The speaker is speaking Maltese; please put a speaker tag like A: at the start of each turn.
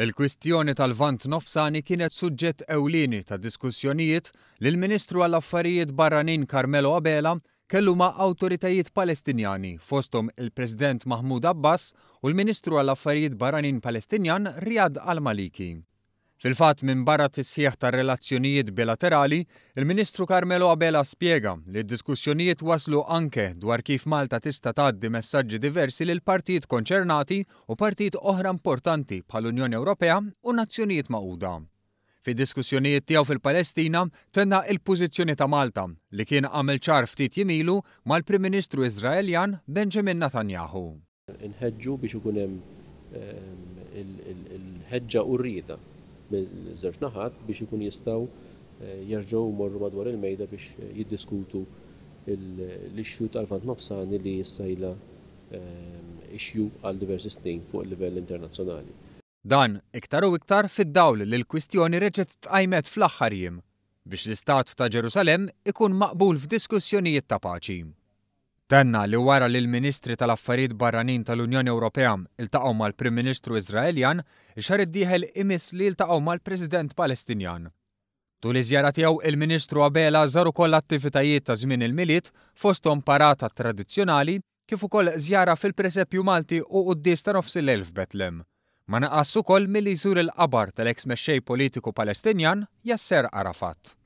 A: Il-kwistjoni tal-vant nofsani kienet suġġett ewlieni ta' diskussjonijiet li l-Ministru għall-Affarijiet Barranin Carmelo Abela kellu ma' autoritajiet palestinjani fostom il-President Mahmud Abbas u l-Ministru għall-Affarijiet Barranin Palestinjan Riyad Al-Maliki. Fil-fat minn barra tisħiħ ta' relazzjonijiet bilaterali, il-Ministru Carmelo Abela spiega li d-diskussjonijiet waslu anke dwar kif Malta tista' tgħaddi messaġġi diversi lil partijiet konċernati u partijiet oħra importanti bħall-Unjoni Ewropea u Nazzjonijiet Magħquda. Fi diskussjonijiet tiegħu fil-Palestina tenna il-pożizzjoni ta' Malta li kien għamel ċar ftit jimilu mal-Prim Ministru Izraeljan Benjamin Netanyahu.
B: Inħeġġu biex ikun hemm ehm, il-ħeġġa u rrida mill-żewġ naħat biex ikun jistgħu eh, jerġgħu morru madwar il-mejda biex eh, jiddiskutu l issju tal-vant nofsani li jissajla eh, issju għal diversi snin fuq il-livell internazzjonali. Dan iktar u iktar
A: fid-dawl li l-kwistjoni reġet tqajmet fl-aħħar jiem biex l-istat ta' Ġerusalem ikun maqbul f'diskussjonijiet ta' paċi. Tenna li wara li l-Ministri tal-Affarijiet Barranin tal-Unjoni Ewropea iltaqgħu mal-Prim Ministru Iżraeljan, xar iddieħel imis li iltaqgħu mal-President Palestinjan. Tul iżjara tiegħu il-Ministru Abela żaru koll attivitajiet ta' żmien il-miliet fosthom parata tradizzjonali kif ukoll żjara fil-presepju Malti u qudies ta' nofs l-elf Betlem. Ma naqas ukoll milli jżur il-qabar tal-eks mexxej politiku Palestinjan Jasser Arafat.